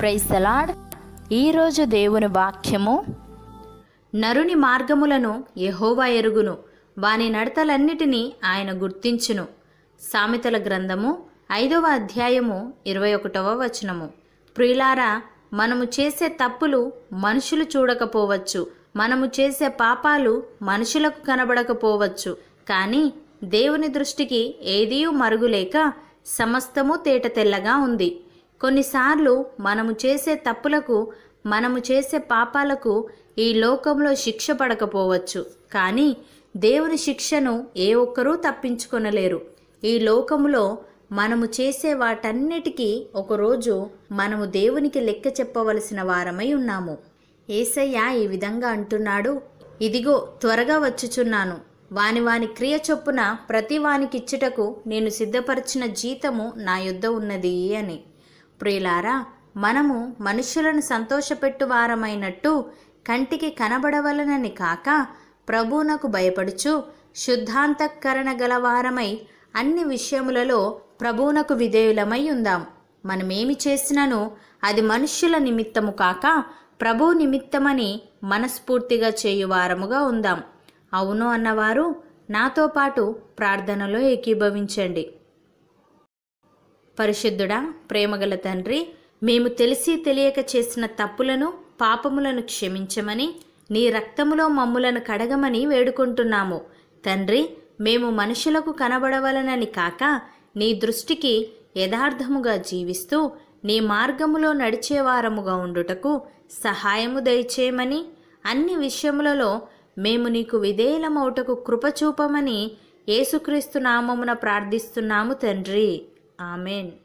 ప్రైసలాడ్ ఈరోజు దేవుని వాక్యము నరుని మార్గములను యహోవా ఎరుగును వాని నడతలన్నిటినీ ఆయన గుర్తించును సామెతల గ్రంథము ఐదవ అధ్యాయము ఇరవై ఒకటవ వచనము ప్రియులారా మనము చేసే తప్పులు మనుషులు చూడకపోవచ్చు మనము చేసే పాపాలు మనుషులకు కనబడకపోవచ్చు కానీ దేవుని దృష్టికి ఏదీ మరుగులేక సమస్తము తేట తెల్లగా ఉంది కొన్నిసార్లు మనము చేసే తప్పులకు మనము చేసే పాపాలకు ఈ లోకంలో శిక్ష పడకపోవచ్చు కానీ దేవుని శిక్షను ఏ ఒక్కరూ తప్పించుకొనలేరు ఈ లోకంలో మనము చేసే వాటన్నిటికీ ఒకరోజు మనము దేవునికి లెక్క చెప్పవలసిన వారమై ఉన్నాము ఏసయ్య ఈ విధంగా అంటున్నాడు ఇదిగో త్వరగా వచ్చుచున్నాను వాని వాని క్రియ చొప్పున ప్రతి వానికిచ్చుటకు నేను సిద్ధపరిచిన జీతము నా యుద్ధ ఉన్నది అని ప్రియులారా మనము మనుషులను సంతోషపెట్టు వారమైనట్టు కంటికి కనబడవలనని కాక ప్రభువునకు భయపడుచు శుద్ధాంతఃకరణ గలవారమై అన్ని విషయములలో ప్రభువునకు విధేయులమై ఉందాం మనమేమి చేసినను అది మనుష్యుల నిమిత్తము కాక ప్రభు నిమిత్తమని మనస్ఫూర్తిగా చేయువారముగా ఉందాం అవును అన్నవారు నాతో పాటు ప్రార్థనలో ఏకీభవించండి పరిశుద్ధుడా ప్రేమగల తండ్రి మేము తెలిసి తెలియక చేసిన తప్పులను పాపములను క్షమించమని నీ రక్తములో మమ్ములను కడగమని వేడుకుంటున్నాము తండ్రి మేము మనుషులకు కనబడవలనని కాక నీ దృష్టికి యథార్థముగా జీవిస్తూ నీ మార్గములో నడిచేవారముగా ఉండుటకు సహాయము దయచేయమని అన్ని విషయములలో మేము నీకు విధేయులమౌటకు కృపచూపమని యేసుక్రీస్తు నామమున ప్రార్థిస్తున్నాము తండ్రి Amén.